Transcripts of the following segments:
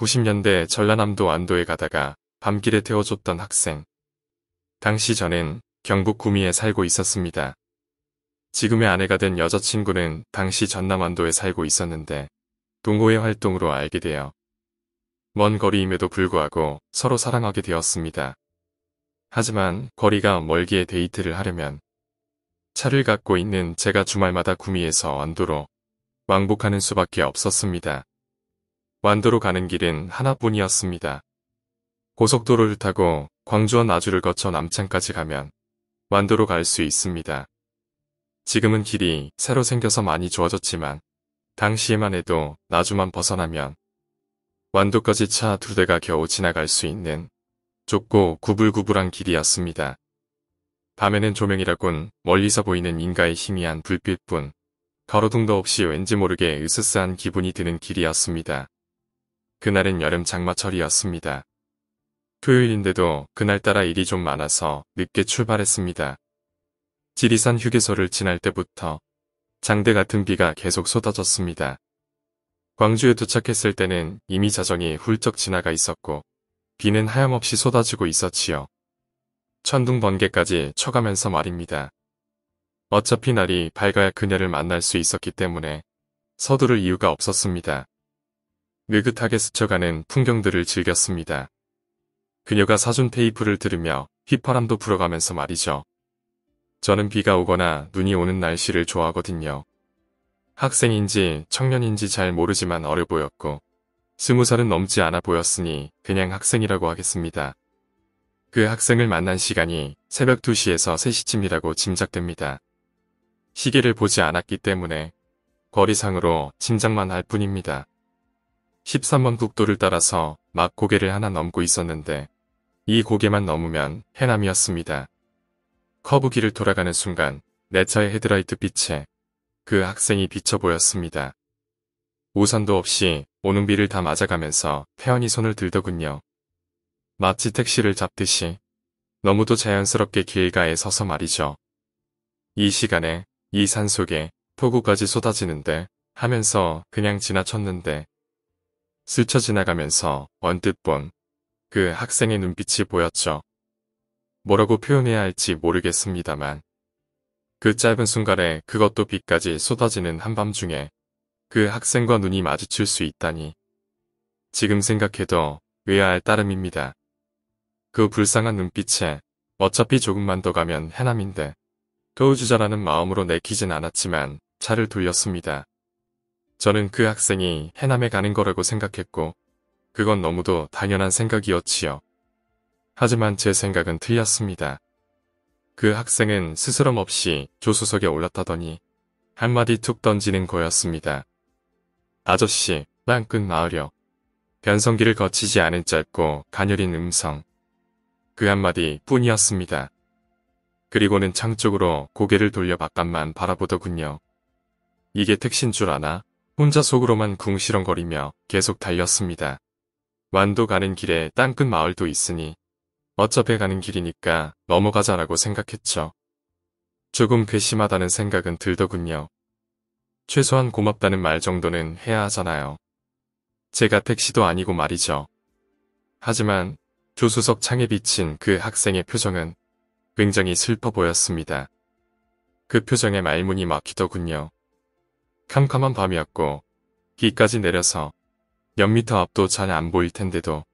90년대 전라남도 안도에 가다가 밤길에 태워줬던 학생. 당시 저는 경북 구미에 살고 있었습니다. 지금의 아내가 된 여자친구는 당시 전남 안도에 살고 있었는데 동호회 활동으로 알게 되어 먼 거리임에도 불구하고 서로 사랑하게 되었습니다. 하지만 거리가 멀기에 데이트를 하려면 차를 갖고 있는 제가 주말마다 구미에서 안도로 왕복하는 수밖에 없었습니다. 완도로 가는 길은 하나뿐이었습니다. 고속도로를 타고 광주원 나주를 거쳐 남창까지 가면 완도로 갈 수 있습니다. 지금은 길이 새로 생겨서 많이 좋아졌지만 당시에만 해도 나주만 벗어나면 완도까지 차 두 대가 겨우 지나갈 수 있는 좁고 구불구불한 길이었습니다. 밤에는 조명이라곤 멀리서 보이는 인가의 희미한 불빛뿐 가로등도 없이 왠지 모르게 으스스한 기분이 드는 길이었습니다. 그날은 여름 장마철이었습니다. 토요일인데도 그날따라 일이 좀 많아서 늦게 출발했습니다. 지리산 휴게소를 지날 때부터 장대 같은 비가 계속 쏟아졌습니다. 광주에 도착했을 때는 이미 자정이 훌쩍 지나가 있었고 비는 하염없이 쏟아지고 있었지요. 천둥 번개까지 쳐가면서 말입니다. 어차피 날이 밝아야 그녀를 만날 수 있었기 때문에 서두를 이유가 없었습니다. 느긋하게 스쳐가는 풍경들을 즐겼습니다. 그녀가 사준 테이프를 들으며 휘파람도 불어가면서 말이죠. 저는 비가 오거나 눈이 오는 날씨를 좋아하거든요. 학생인지 청년인지 잘 모르지만 어려 보였고 스무 살은 넘지 않아 보였으니 그냥 학생이라고 하겠습니다. 그 학생을 만난 시간이 새벽 2시에서 3시쯤이라고 짐작됩니다. 시계를 보지 않았기 때문에 거리상으로 짐작만 할 뿐입니다. 13번 국도를 따라서 막 고개를 하나 넘고 있었는데 이 고개만 넘으면 해남이었습니다. 커브길을 돌아가는 순간 내 차의 헤드라이트 빛에 그 학생이 비쳐 보였습니다. 우산도 없이 오는 비를 다 맞아가면서 태연이 손을 들더군요. 마치 택시를 잡듯이 너무도 자연스럽게 길가에 서서 말이죠. 이 시간에 이 산 속에 폭우까지 쏟아지는데 하면서 그냥 지나쳤는데 스쳐 지나가면서 언뜻 본 그 학생의 눈빛이 보였죠. 뭐라고 표현해야 할지 모르겠습니다만 그 짧은 순간에 그것도 비까지 쏟아지는 한밤중에 그 학생과 눈이 마주칠 수 있다니 지금 생각해도 외아할 따름입니다. 그 불쌍한 눈빛에 어차피 조금만 더 가면 해남인데 도우주자라는 마음으로 내키진 않았지만 차를 돌렸습니다. 저는 그 학생이 해남에 가는 거라고 생각했고 그건 너무도 당연한 생각이었지요. 하지만 제 생각은 틀렸습니다. 그 학생은 스스럼 없이 조수석에 올랐다더니 한마디 툭 던지는 거였습니다. 아저씨, 빵끝 나으려. 변성기를 거치지 않은 짧고 가녀린 음성. 그 한마디 뿐이었습니다. 그리고는 창 쪽으로 고개를 돌려 바깥만 바라보더군요. 이게 택신 줄 아나? 혼자 속으로만 궁시렁거리며 계속 달렸습니다. 완도 가는 길에 땅끝 마을도 있으니 어차피 가는 길이니까 넘어가자라고 생각했죠. 조금 괘씸하다는 생각은 들더군요. 최소한 고맙다는 말 정도는 해야 하잖아요. 제가 택시도 아니고 말이죠. 하지만 조수석 창에 비친 그 학생의 표정은 굉장히 슬퍼 보였습니다. 그 표정에 말문이 막히더군요. 캄캄한 밤이었고 비까지 내려서 몇 미터 앞도 잘 안 보일 텐데도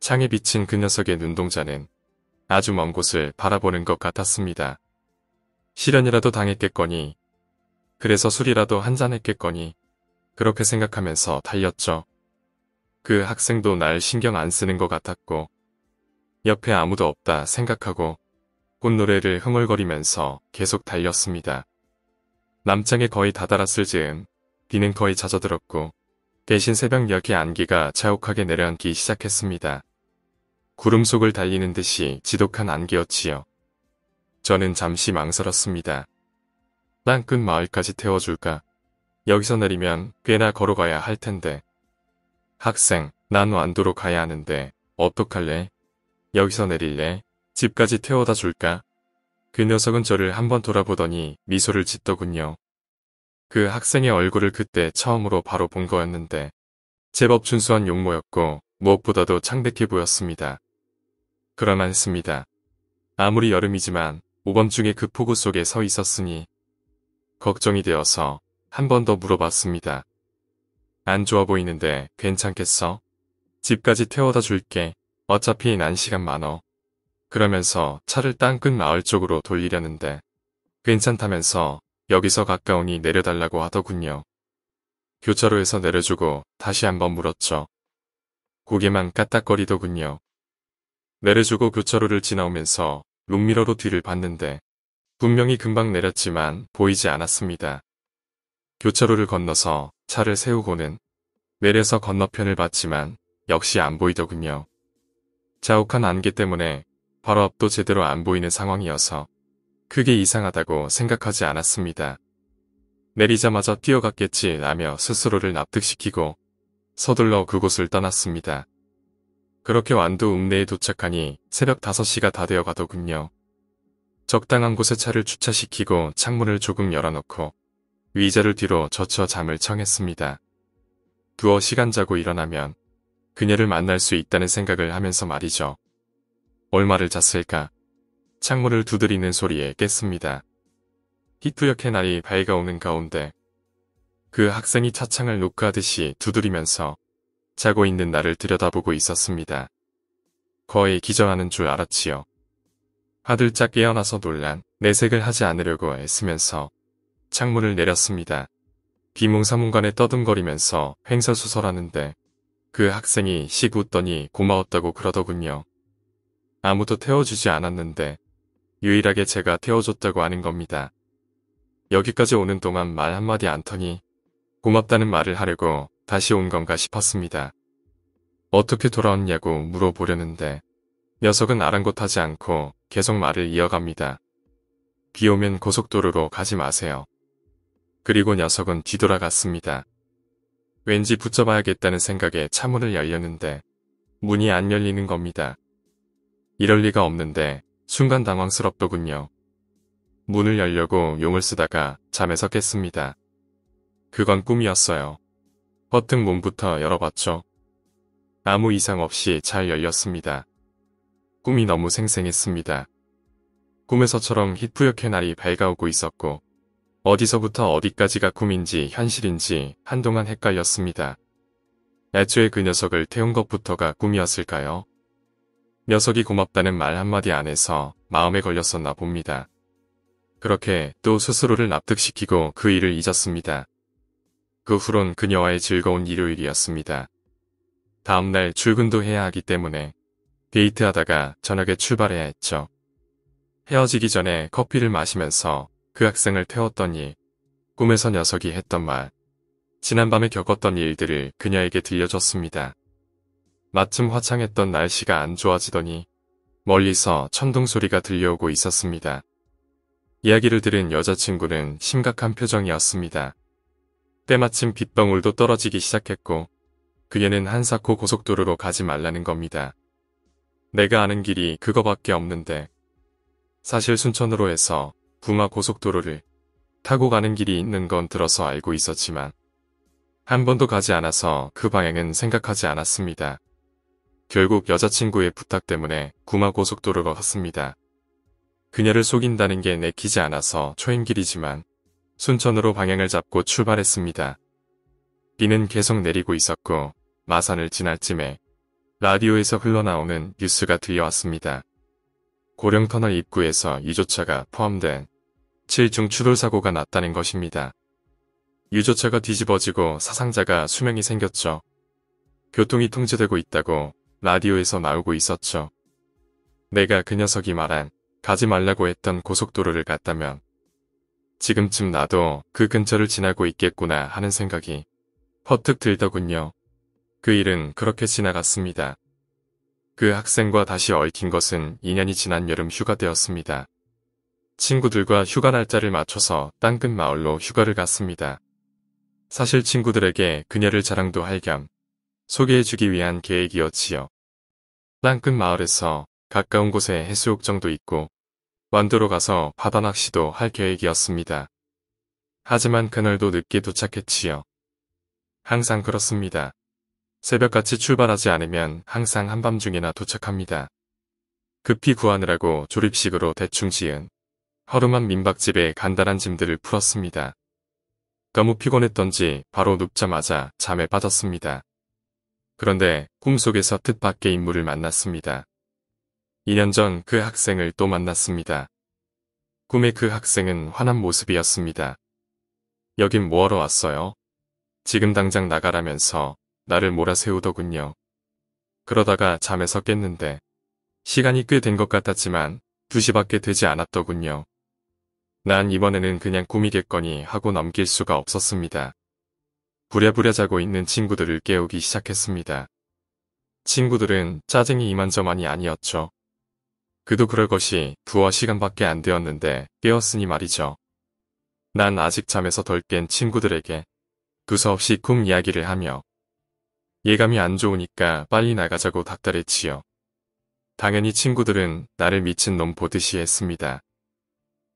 창에 비친 그 녀석의 눈동자는 아주 먼 곳을 바라보는 것 같았습니다. 실현이라도 당했겠거니 그래서 술이라도 한잔했겠거니 그렇게 생각하면서 달렸죠. 그 학생도 날 신경 안 쓰는 것 같았고 옆에 아무도 없다 생각하고 꽃노래를 흥얼거리면서 계속 달렸습니다. 남창에 거의 다다랐을 즈음 비는 거의 잦아들었고 대신 새벽 여기 안개가 자욱하게 내려앉기 시작했습니다. 구름 속을 달리는 듯이 지독한 안개였지요. 저는 잠시 망설었습니다. 땅끝 마을까지 태워줄까? 여기서 내리면 꽤나 걸어가야 할 텐데. 학생, 난 완도로 가야 하는데 어떡할래? 여기서 내릴래? 집까지 태워다 줄까? 그 녀석은 저를 한번 돌아보더니 미소를 짓더군요. 그 학생의 얼굴을 그때 처음으로 바로 본 거였는데 제법 준수한 용모였고 무엇보다도 창백해 보였습니다. 그러만습니다. 아무리 여름이지만 오밤중에 그 폭우 속에 서 있었으니 걱정이 되어서 한 번 더 물어봤습니다. 안 좋아 보이는데 괜찮겠어? 집까지 태워다 줄게. 어차피 난 시간 많어. 그러면서 차를 땅끝 마을 쪽으로 돌리려는데 괜찮다면서 여기서 가까우니 내려달라고 하더군요. 교차로에서 내려주고 다시 한번 물었죠. 고개만 까딱거리더군요. 내려주고 교차로를 지나오면서 롱미러로 뒤를 봤는데 분명히 금방 내렸지만 보이지 않았습니다. 교차로를 건너서 차를 세우고는 내려서 건너편을 봤지만 역시 안 보이더군요. 자욱한 안개 때문에 바로 앞도 제대로 안 보이는 상황이어서 크게 이상하다고 생각하지 않았습니다. 내리자마자 뛰어갔겠지 라며 스스로를 납득시키고 서둘러 그곳을 떠났습니다. 그렇게 완도 읍내에 도착하니 새벽 5시가 다 되어 가더군요. 적당한 곳에 차를 주차시키고 창문을 조금 열어놓고 의자를 뒤로 젖혀 잠을 청했습니다. 두어 시간 자고 일어나면 그녀를 만날 수 있다는 생각을 하면서 말이죠. 얼마를 잤을까. 창문을 두드리는 소리에 깼습니다. 히투역의 날이 밝아오는 가운데 그 학생이 차창을 녹화하듯이 두드리면서 자고 있는 나를 들여다보고 있었습니다. 거의 기절하는 줄 알았지요. 하들짝 깨어나서 놀란 내색을 하지 않으려고 애쓰면서 창문을 내렸습니다. 비몽사몽간에 떠듬거리면서 횡설수설하는데 그 학생이 씩 웃더니 고마웠다고 그러더군요. 아무도 태워주지 않았는데 유일하게 제가 태워줬다고 하는 겁니다. 여기까지 오는 동안 말 한마디 안터니 고맙다는 말을 하려고 다시 온 건가 싶었습니다. 어떻게 돌아왔냐고 물어보려는데 녀석은 아랑곳하지 않고 계속 말을 이어갑니다. 비 오면 고속도로로 가지 마세요. 그리고 녀석은 뒤돌아갔습니다. 왠지 붙잡아야겠다는 생각에 차문을 열렸는데 문이 안 열리는 겁니다. 이럴 리가 없는데 순간 당황스럽더군요. 문을 열려고 용을 쓰다가 잠에서 깼습니다. 그건 꿈이었어요. 버튼 문부터 열어봤죠. 아무 이상 없이 잘 열렸습니다. 꿈이 너무 생생했습니다. 꿈에서처럼 희뿌옇게 날이 밝아오고 있었고 어디서부터 어디까지가 꿈인지 현실인지 한동안 헷갈렸습니다. 애초에 그 녀석을 태운 것부터가 꿈이었을까요? 녀석이 고맙다는 말 한마디 안에서 마음에 걸렸었나 봅니다. 그렇게 또 스스로를 납득시키고 그 일을 잊었습니다. 그 후론 그녀와의 즐거운 일요일이었습니다. 다음날 출근도 해야 하기 때문에 데이트하다가 저녁에 출발해야 했죠. 헤어지기 전에 커피를 마시면서 그 학생을 태웠더니 꿈에서 녀석이 했던 말, 지난밤에 겪었던 일들을 그녀에게 들려줬습니다. 마침 화창했던 날씨가 안 좋아지더니 멀리서 천둥 소리가 들려오고 있었습니다. 이야기를 들은 여자친구는 심각한 표정이었습니다. 때마침 빗방울도 떨어지기 시작했고 그녀는 한사코 고속도로로 가지 말라는 겁니다. 내가 아는 길이 그거밖에 없는데 사실 순천으로 해서 부마 고속도로를 타고 가는 길이 있는 건 들어서 알고 있었지만 한 번도 가지 않아서 그 방향은 생각하지 않았습니다. 결국 여자친구의 부탁 때문에 구마고속도로가었습니다 그녀를 속인다는 게 내키지 않아서 초행길이지만 순천으로 방향을 잡고 출발했습니다. 비는 계속 내리고 있었고 마산을 지날 쯤에 라디오에서 흘러나오는 뉴스가 들려왔습니다. 고령터널 입구에서 유조차가 포함된 7중 추돌사고가 났다는 것입니다. 유조차가 뒤집어지고 사상자가 수명이 생겼죠. 교통이 통제되고 있다고 라디오에서 나오고 있었죠. 내가 그 녀석이 말한 가지 말라고 했던 고속도로를 갔다면 지금쯤 나도 그 근처를 지나고 있겠구나 하는 생각이 퍼뜩 들더군요. 그 일은 그렇게 지나갔습니다. 그 학생과 다시 얽힌 것은 2년이 지난 여름 휴가 되었습니다 친구들과 휴가 날짜를 맞춰서 땅끝 마을로 휴가를 갔습니다. 사실 친구들에게 그녀를 자랑도 할겸 소개해주기 위한 계획이었지요. 땅끝 마을에서 가까운 곳에 해수욕장도 있고 완도로 가서 바다 낚시도 할 계획이었습니다. 하지만 그날도 늦게 도착했지요. 항상 그렇습니다. 새벽같이 출발하지 않으면 항상 한밤중이나 도착합니다. 급히 구하느라고 조립식으로 대충 지은 허름한 민박집에 간단한 짐들을 풀었습니다. 너무 피곤했던지 바로 눕자마자 잠에 빠졌습니다. 그런데 꿈속에서 뜻밖의 인물을 만났습니다. 2년 전 그 학생을 또 만났습니다. 꿈의 그 학생은 화난 모습이었습니다. 여긴 뭐하러 왔어요? 지금 당장 나가라면서 나를 몰아세우더군요. 그러다가 잠에서 깼는데 시간이 꽤 된 것 같았지만 2시밖에 되지 않았더군요. 난 이번에는 그냥 꿈이겠거니 하고 넘길 수가 없었습니다. 부랴부랴 자고 있는 친구들을 깨우기 시작했습니다. 친구들은 짜증이 이만저만이 아니었죠. 그도 그럴 것이 두어 시간밖에 안 되었는데 깨웠으니 말이죠. 난 아직 잠에서 덜 깬 친구들에게 두서없이 꿈 이야기를 하며 예감이 안 좋으니까 빨리 나가자고 닥달했지요 당연히 친구들은 나를 미친놈 보듯이 했습니다.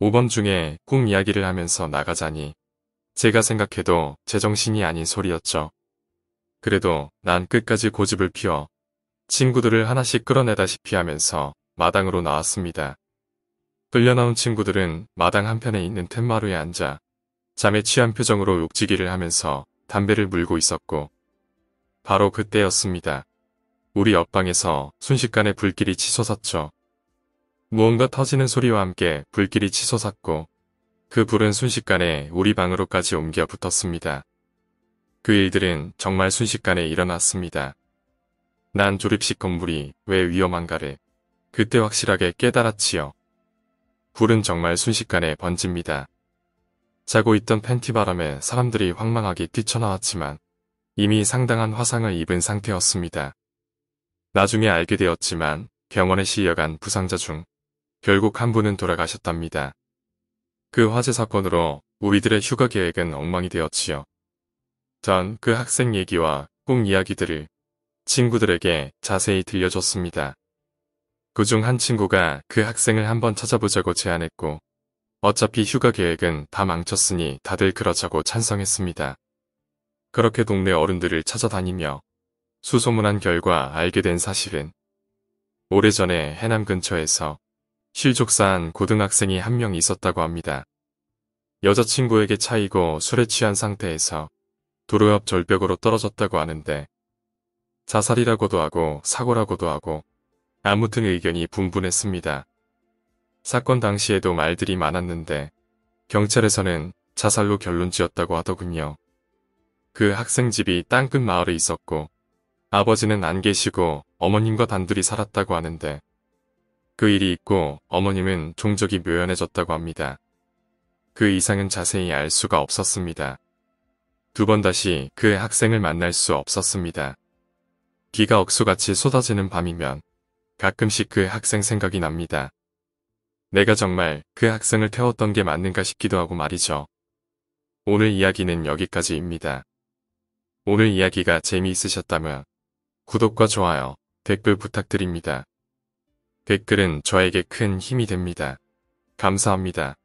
5번 중에 꿈 이야기를 하면서 나가자니 제가 생각해도 제정신이 아닌 소리였죠. 그래도 난 끝까지 고집을 피워 친구들을 하나씩 끌어내다시피 하면서 마당으로 나왔습니다. 끌려나온 친구들은 마당 한편에 있는 텐마루에 앉아 잠에 취한 표정으로 욕지기를 하면서 담배를 물고 있었고 바로 그때였습니다. 우리 옆방에서 순식간에 불길이 치솟았죠. 무언가 터지는 소리와 함께 불길이 치솟았고 그 불은 순식간에 우리 방으로까지 옮겨 붙었습니다. 그 일들은 정말 순식간에 일어났습니다. 난 조립식 건물이 왜 위험한가를 그때 확실하게 깨달았지요. 불은 정말 순식간에 번집니다. 자고 있던 팬티바람에 사람들이 황망하게 뛰쳐나왔지만 이미 상당한 화상을 입은 상태였습니다. 나중에 알게 되었지만 병원에 실려간 부상자 중 결국 한 분은 돌아가셨답니다. 그 화재 사건으로 우리들의 휴가 계획은 엉망이 되었지요. 전 그 학생 얘기와 꿈 이야기들을 친구들에게 자세히 들려줬습니다. 그 중 한 친구가 그 학생을 한번 찾아보자고 제안했고 어차피 휴가 계획은 다 망쳤으니 다들 그러자고 찬성했습니다. 그렇게 동네 어른들을 찾아다니며 수소문한 결과 알게 된 사실은 오래전에 해남 근처에서 실족사한 고등학생이 한 명 있었다고 합니다. 여자친구에게 차이고 술에 취한 상태에서 도로 옆 절벽으로 떨어졌다고 하는데 자살이라고도 하고 사고라고도 하고 아무튼 의견이 분분했습니다. 사건 당시에도 말들이 많았는데 경찰에서는 자살로 결론 지었다고 하더군요. 그 학생 집이 땅끝 마을에 있었고 아버지는 안 계시고 어머님과 단둘이 살았다고 하는데 그 일이 있고 어머님은 종적이 묘연해졌다고 합니다. 그 이상은 자세히 알 수가 없었습니다. 두 번 다시 그의 학생을 만날 수 없었습니다. 비가 억수같이 쏟아지는 밤이면 가끔씩 그 학생 생각이 납니다. 내가 정말 그 학생을 태웠던 게 맞는가 싶기도 하고 말이죠. 오늘 이야기는 여기까지입니다. 오늘 이야기가 재미있으셨다면 구독과 좋아요, 댓글 부탁드립니다. 댓글은 저에게 큰 힘이 됩니다. 감사합니다.